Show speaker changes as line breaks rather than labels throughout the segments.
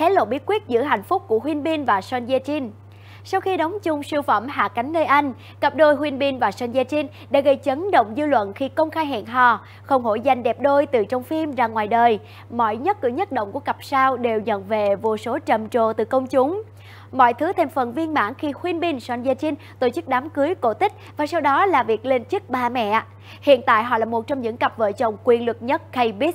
hé lộ bí quyết giữ hạnh phúc của Huyên Bin và Son Ye Jin. Sau khi đóng chung siêu phẩm Hạ cánh nơi Anh, cặp đôi Huyên Bin và Son Ye Jin đã gây chấn động dư luận khi công khai hẹn hò, không hổ danh đẹp đôi từ trong phim ra ngoài đời. Mọi nhất cử nhất động của cặp sao đều nhận về vô số trầm trồ từ công chúng. Mọi thứ thêm phần viên mãn khi Huyên Bin Son Ye Jin tổ chức đám cưới cổ tích và sau đó là việc lên chức ba mẹ. Hiện tại họ là một trong những cặp vợ chồng quyền lực nhất K-Biz.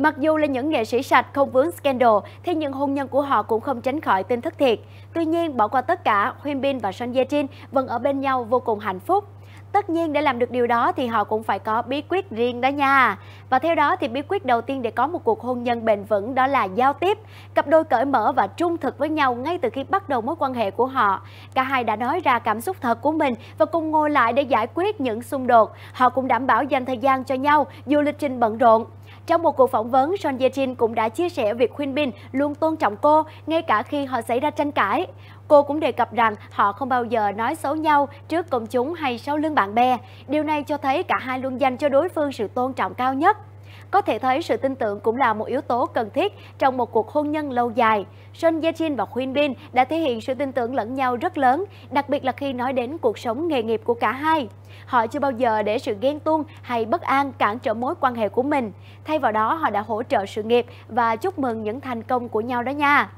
Mặc dù là những nghệ sĩ sạch không vướng scandal, thì những hôn nhân của họ cũng không tránh khỏi tin thất thiệt. Tuy nhiên, bỏ qua tất cả, Huyên Bin và Son Ye Jin vẫn ở bên nhau vô cùng hạnh phúc. Tất nhiên để làm được điều đó thì họ cũng phải có bí quyết riêng đó nha. Và theo đó thì bí quyết đầu tiên để có một cuộc hôn nhân bền vững đó là giao tiếp. Cặp đôi cởi mở và trung thực với nhau ngay từ khi bắt đầu mối quan hệ của họ. Cả hai đã nói ra cảm xúc thật của mình và cùng ngồi lại để giải quyết những xung đột. Họ cũng đảm bảo dành thời gian cho nhau dù lịch trình bận rộn. Trong một cuộc phỏng vấn, Son Ye Jin cũng đã chia sẻ việc Huyên Bin luôn tôn trọng cô, ngay cả khi họ xảy ra tranh cãi. Cô cũng đề cập rằng họ không bao giờ nói xấu nhau trước công chúng hay sau lưng bạn bè. Điều này cho thấy cả hai luôn dành cho đối phương sự tôn trọng cao nhất. Có thể thấy sự tin tưởng cũng là một yếu tố cần thiết trong một cuộc hôn nhân lâu dài. Son Ye Jin và Huyên Bin đã thể hiện sự tin tưởng lẫn nhau rất lớn, đặc biệt là khi nói đến cuộc sống nghề nghiệp của cả hai. Họ chưa bao giờ để sự ghen tuông hay bất an cản trở mối quan hệ của mình. Thay vào đó, họ đã hỗ trợ sự nghiệp và chúc mừng những thành công của nhau đó nha.